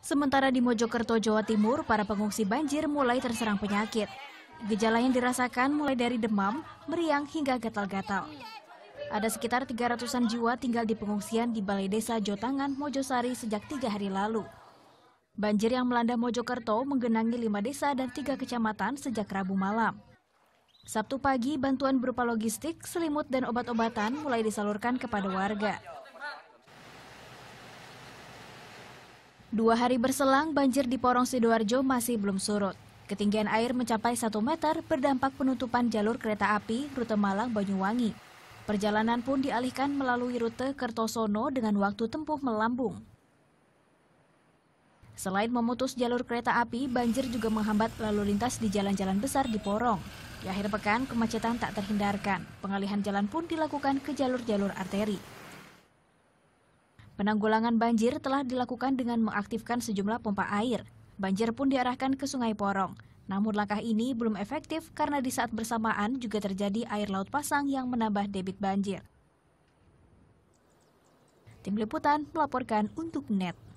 Sementara di Mojokerto, Jawa Timur, para pengungsi banjir mulai terserang penyakit. Gejala yang dirasakan mulai dari demam, meriang, hingga gatal-gatal. Ada sekitar 300-an jiwa tinggal di pengungsian di Balai Desa Jotangan, Mojosari sejak tiga hari lalu. Banjir yang melanda Mojokerto menggenangi lima desa dan tiga kecamatan sejak Rabu malam. Sabtu pagi, bantuan berupa logistik, selimut, dan obat-obatan mulai disalurkan kepada warga. Dua hari berselang, banjir di Porong Sidoarjo masih belum surut. Ketinggian air mencapai 1 meter berdampak penutupan jalur kereta api rute Malang Banyuwangi. Perjalanan pun dialihkan melalui rute Kertosono dengan waktu tempuh melambung. Selain memutus jalur kereta api, banjir juga menghambat lalu lintas di jalan-jalan besar di Porong. Di akhir pekan, kemacetan tak terhindarkan. Pengalihan jalan pun dilakukan ke jalur-jalur arteri. Penanggulangan banjir telah dilakukan dengan mengaktifkan sejumlah pompa air. Banjir pun diarahkan ke Sungai Porong. Namun langkah ini belum efektif karena di saat bersamaan juga terjadi air laut pasang yang menambah debit banjir. Tim Liputan melaporkan untuk NET.